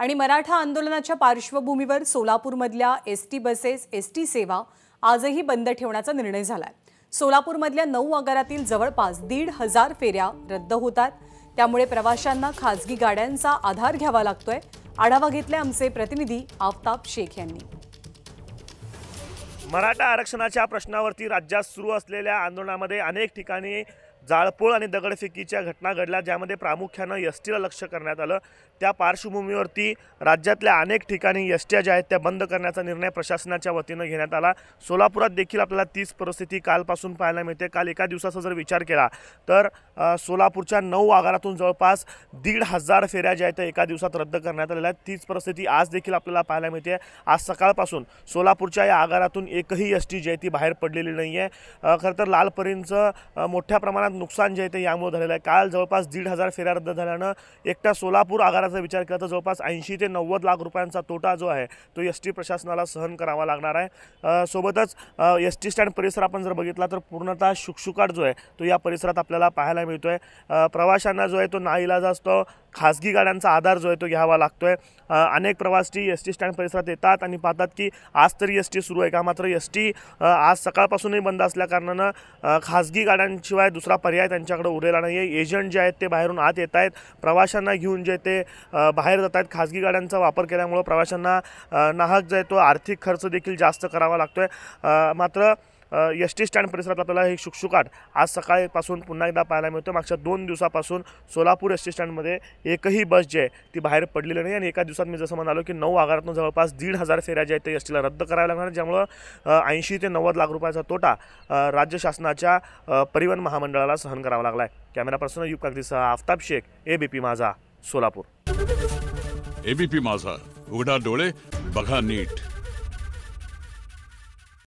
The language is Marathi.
आणि मराठा आंदोलनाच्या पार्श्वभूमीवर सोलापूरमधल्या S T buses S T सेवा आजही बंद ठेवण्याचा निर्णय झाला आहे सोलापूरमधल्या नऊ आगारातील जवळपास दीड हजार फेऱ्या रद्द होतात त्यामुळे प्रवाशांना खाजगी गाड्यांचा आधार घ्यावा लागतोय आढावा घेतले आमचे प्रतिनिधी आफताब शेख यांनी मराठा आरक्षणाच्या प्रश्नावरती राज्यात सुरू असलेल्या आंदोलनामध्ये अनेक ठिकाणी जाळपोळ आणि दगडफेकीच्या घटना घडल्या ज्यामध्ये प्रामुख्यानं एस टीला लक्ष करण्यात आलं त्या पार्श्वभूमीवरती राज्यातल्या अनेक ठिकाणी एस ज्या आहेत त्या बंद करण्याचा निर्णय प्रशासनाच्या वतीनं घेण्यात आला सोलापुरात देखील आपल्याला तीच परिस्थिती कालपासून पाहायला मिळते काल एका दिवसाचा जर विचार केला तर सोलापूरच्या नऊ आगारातून जवळपास दीड हजार फेऱ्या ज्या आहेत त्या एका दिवसात रद्द करण्यात आलेल्या आहेत तीच परिस्थिती आज देखील आपल्याला पाहायला मिळते आज सकाळपासून सोलापूरच्या या आगारातून एकही एस टी जी आहे ती बाहेर पडलेली नाही आहे खरं तर लालपरींचं मोठ्या प्रमाणात नुकसान जे आहे ते यामुळे झालेलं आहे काल जवळपास दीड हजार फेऱ्या रद्द झाल्यानं एकट्या सोलापूर आगाराचा विचार केला तर जवळपास ऐंशी ते नव्वद लाख रुपयांचा तोटा जो आहे तो एस टी प्रशासनाला सहन करावा लागणार आहे सोबतच एस टी स्टँड परिसर आपण जर बघितला तर पूर्णतः शुकशुकाट जो आहे तो या परिसरात आपल्याला पाहायला मिळतो आहे प्रवाशांना जो आहे तो नाईलाज असतो खाजगी गाड्यांचा आधार जो आहे तो घ्यावा लागतो आहे अनेक प्रवासी एस टी स्टँड परिसरात येतात आणि पाहतात की आज तरी एस टी सुरू आहे का मात्र एस टी आज सकाळपासूनही बंद असल्याकारणानं खाजगी गाड्यांशिवाय दुसरा पर्याय त्यांच्याकडे उरलेला नाही आहे एजंट जे आहेत ते बाहेरून आत येत आहेत प्रवाशांना घेऊन जे ते बाहेर जात आहेत खाजगी गाड्यांचा वापर केल्यामुळं प्रवाशांना नाहक जो आहे तो आर्थिक खर्च देखील जास्त करावा लागतो आहे मात्र एस टी स्टँड परिसरात आपल्याला हे शुकशुकाट आज सकाळीपासून पुन्हा एकदा पाहायला मिळतो मागच्या दोन दिवसापासून सोलापूर एस टी स्टँडमध्ये एकही बस जी आहे ती बाहेर पडलेली नाही आणि एका दिवसात मी जसं म्हणालो की नऊ आगारातून जवळपास दीड हजार फेऱ्या ज्या आहेत ते एस टीला रद्द करायला लागणार ज्यामुळं ऐंशी ते नव्वद लाख रुपयाचा तोटा राज्य शासनाच्या परिवहन महामंडळाला सहन करावा लागला आहे कॅमेरा पर्सन युग कागदीसह आफताब शेख एबीपी माझा सोलापूर एबीपी माझा उघडा डोळे बघा नीट